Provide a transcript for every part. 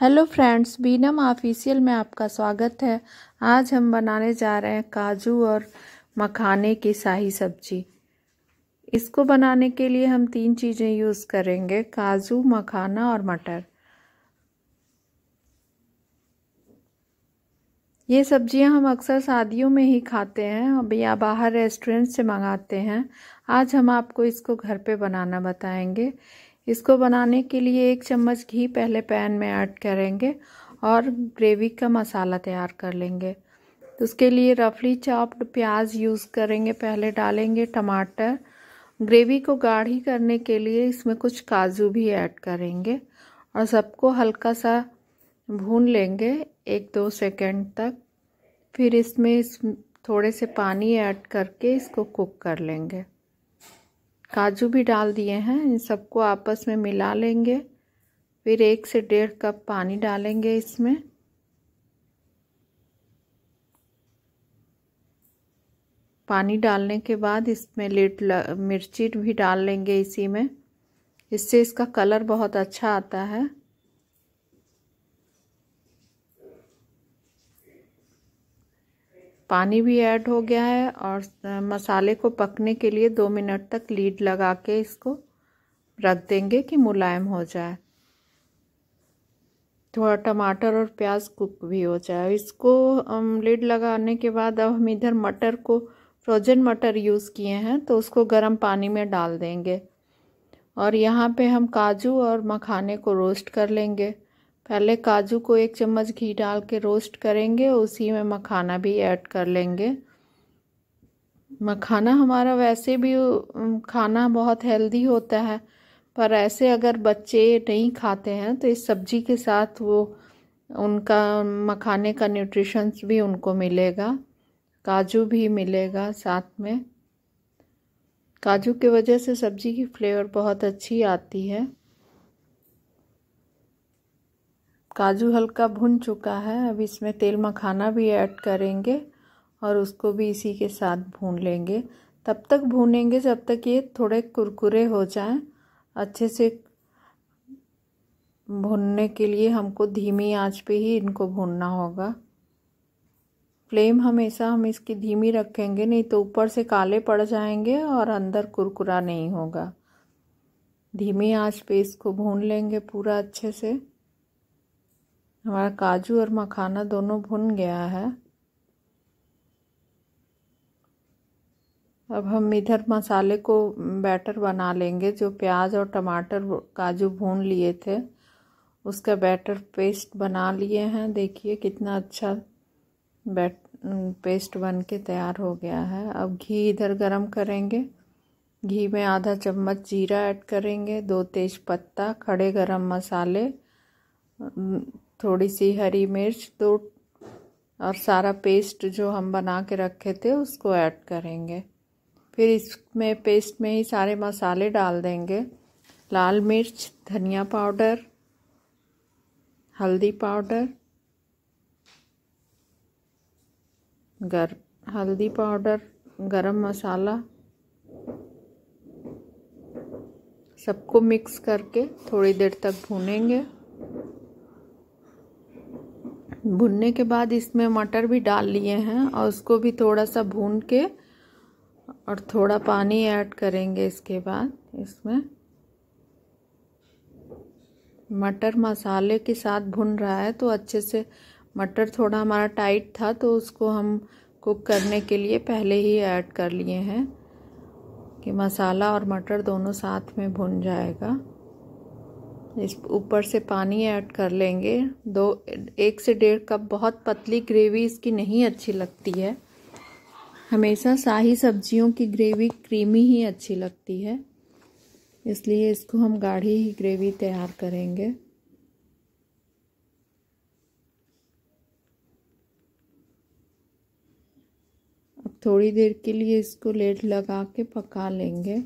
hello friends बीनम official में आपका स्वागत है आज हम बनाने जा रहे हैं काजू और मखाने की शाही सब्जी इसको बनाने के लिए हम तीन चीज़ें यूज़ करेंगे काजू मखाना और मटर ये सब्जियां हम अक्सर शादियों में ही खाते हैं या बाहर रेस्टोरेंट से मंगाते हैं आज हम आपको इसको घर पे बनाना बताएंगे इसको बनाने के लिए एक चम्मच घी पहले पैन में ऐड करेंगे और ग्रेवी का मसाला तैयार कर लेंगे तो उसके लिए रफली चॉप्ड प्याज यूज़ करेंगे पहले डालेंगे टमाटर ग्रेवी को गाढ़ी करने के लिए इसमें कुछ काजू भी ऐड करेंगे और सबको हल्का सा भून लेंगे एक दो सेकंड तक फिर इसमें इस थोड़े से पानी ऐड करके इसको कुक कर लेंगे काजू भी डाल दिए हैं इन सबको आपस में मिला लेंगे फिर एक से डेढ़ कप पानी डालेंगे इसमें पानी डालने के बाद इसमें लेट मिर्ची भी डाल लेंगे इसी में इससे इसका कलर बहुत अच्छा आता है पानी भी ऐड हो गया है और मसाले को पकने के लिए दो मिनट तक लीड लगा के इसको रख देंगे कि मुलायम हो जाए थोड़ा टमाटर और प्याज कुक भी हो जाए इसको लीड लगाने के बाद अब हम इधर मटर को फ्रोजन मटर यूज़ किए हैं तो उसको गर्म पानी में डाल देंगे और यहाँ पे हम काजू और मखाने को रोस्ट कर लेंगे पहले काजू को एक चम्मच घी डाल के रोस्ट करेंगे उसी में मखाना भी ऐड कर लेंगे मखाना हमारा वैसे भी खाना बहुत हेल्दी होता है पर ऐसे अगर बच्चे नहीं खाते हैं तो इस सब्जी के साथ वो उनका मखाने का न्यूट्रिशंस भी उनको मिलेगा काजू भी मिलेगा साथ में काजू के वजह से सब्ज़ी की फ्लेवर बहुत अच्छी आती है काजू हल्का भुन चुका है अब इसमें तेल मखाना भी ऐड करेंगे और उसको भी इसी के साथ भून लेंगे तब तक भूनेंगे जब तक ये थोड़े कुरकुरे हो जाएं अच्छे से भूनने के लिए हमको धीमी आंच पे ही इनको भूनना होगा फ्लेम हमेशा हम इसकी धीमी रखेंगे नहीं तो ऊपर से काले पड़ जाएंगे और अंदर कुरकुरा नहीं होगा धीमी आंच पे इसको भून लेंगे पूरा अच्छे से हमारा काजू और मखाना दोनों भुन गया है अब हम इधर मसाले को बैटर बना लेंगे जो प्याज और टमाटर काजू भून लिए थे उसका बैटर पेस्ट बना लिए हैं देखिए कितना अच्छा बैट पेस्ट बन के तैयार हो गया है अब घी इधर गरम करेंगे घी में आधा चम्मच जीरा ऐड करेंगे दो तेज पत्ता खड़े गरम मसाले थोड़ी सी हरी मिर्च दो और सारा पेस्ट जो हम बना के रखे थे उसको ऐड करेंगे फिर इसमें पेस्ट में ही सारे मसाले डाल देंगे लाल मिर्च धनिया पाउडर हल्दी पाउडर गर हल्दी पाउडर गरम मसाला सबको मिक्स करके थोड़ी देर तक भूनेंगे भुनने के बाद इसमें मटर भी डाल लिए हैं और उसको भी थोड़ा सा भून के और थोड़ा पानी ऐड करेंगे इसके बाद इसमें मटर मसाले के साथ भुन रहा है तो अच्छे से मटर थोड़ा हमारा टाइट था तो उसको हम कुक करने के लिए पहले ही ऐड कर लिए हैं कि मसाला और मटर दोनों साथ में भुन जाएगा इस ऊपर से पानी ऐड कर लेंगे दो एक से डेढ़ कप बहुत पतली ग्रेवी इसकी नहीं अच्छी लगती है हमेशा शाही सब्जियों की ग्रेवी क्रीमी ही अच्छी लगती है इसलिए इसको हम गाढ़ी ही ग्रेवी तैयार करेंगे अब थोड़ी देर के लिए इसको लेट लगा के पका लेंगे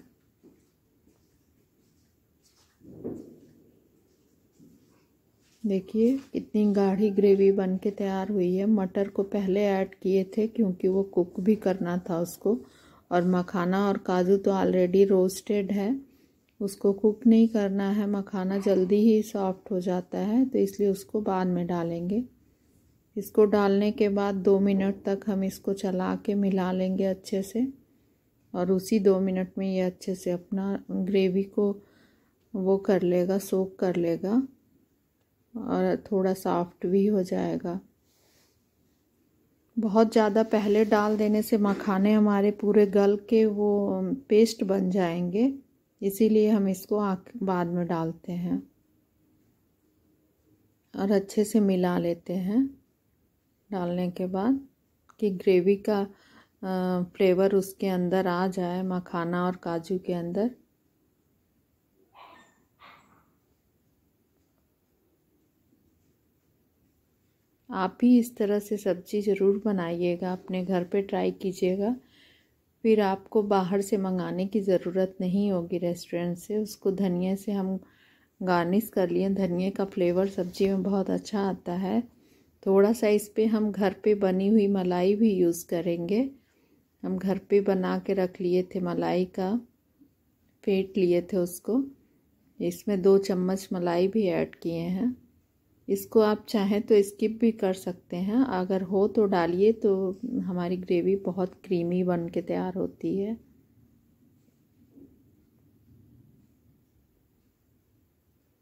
देखिए कितनी गाढ़ी ग्रेवी बन के तैयार हुई है मटर को पहले ऐड किए थे क्योंकि वो कुक भी करना था उसको और मखाना और काजू तो ऑलरेडी रोस्टेड है उसको कुक नहीं करना है मखाना जल्दी ही सॉफ्ट हो जाता है तो इसलिए उसको बाद में डालेंगे इसको डालने के बाद दो मिनट तक हम इसको चला के मिला लेंगे अच्छे से और उसी दो मिनट में ये अच्छे से अपना ग्रेवी को वो कर लेगा सोख कर लेगा और थोड़ा सॉफ्ट भी हो जाएगा बहुत ज़्यादा पहले डाल देने से मखाने हमारे पूरे गल के वो पेस्ट बन जाएंगे इसीलिए हम इसको बाद में डालते हैं और अच्छे से मिला लेते हैं डालने के बाद कि ग्रेवी का फ्लेवर उसके अंदर आ जाए मखाना और काजू के अंदर आप भी इस तरह से सब्ज़ी ज़रूर बनाइएगा अपने घर पे ट्राई कीजिएगा फिर आपको बाहर से मंगाने की ज़रूरत नहीं होगी रेस्टोरेंट से उसको धनिया से हम गार्निश कर लिए धनिया का फ्लेवर सब्ज़ी में बहुत अच्छा आता है थोड़ा सा इस पर हम घर पे बनी हुई मलाई भी यूज़ करेंगे हम घर पे बना के रख लिए थे मलाई का फेंट लिए थे उसको इसमें दो चम्मच मलाई भी ऐड किए हैं इसको आप चाहें तो स्किप भी कर सकते हैं अगर हो तो डालिए तो हमारी ग्रेवी बहुत क्रीमी बन के तैयार होती है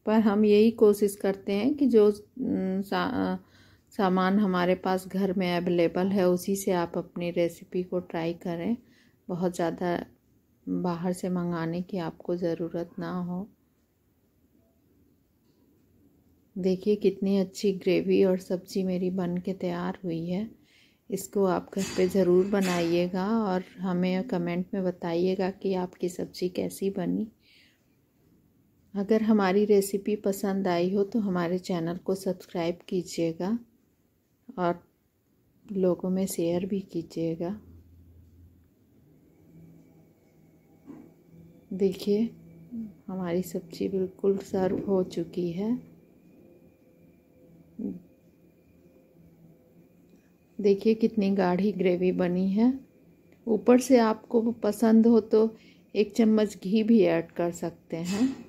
पर हम यही कोशिश करते हैं कि जो सा, सामान हमारे पास घर में अवेलेबल है उसी से आप अपनी रेसिपी को ट्राई करें बहुत ज़्यादा बाहर से मंगाने की आपको ज़रूरत ना हो देखिए कितनी अच्छी ग्रेवी और सब्ज़ी मेरी बन के तैयार हुई है इसको आप घर पे ज़रूर बनाइएगा और हमें कमेंट में बताइएगा कि आपकी सब्ज़ी कैसी बनी अगर हमारी रेसिपी पसंद आई हो तो हमारे चैनल को सब्सक्राइब कीजिएगा और लोगों में शेयर भी कीजिएगा देखिए हमारी सब्ज़ी बिल्कुल सर्व हो चुकी है देखिए कितनी गाढ़ी ग्रेवी बनी है ऊपर से आपको पसंद हो तो एक चम्मच घी भी ऐड कर सकते हैं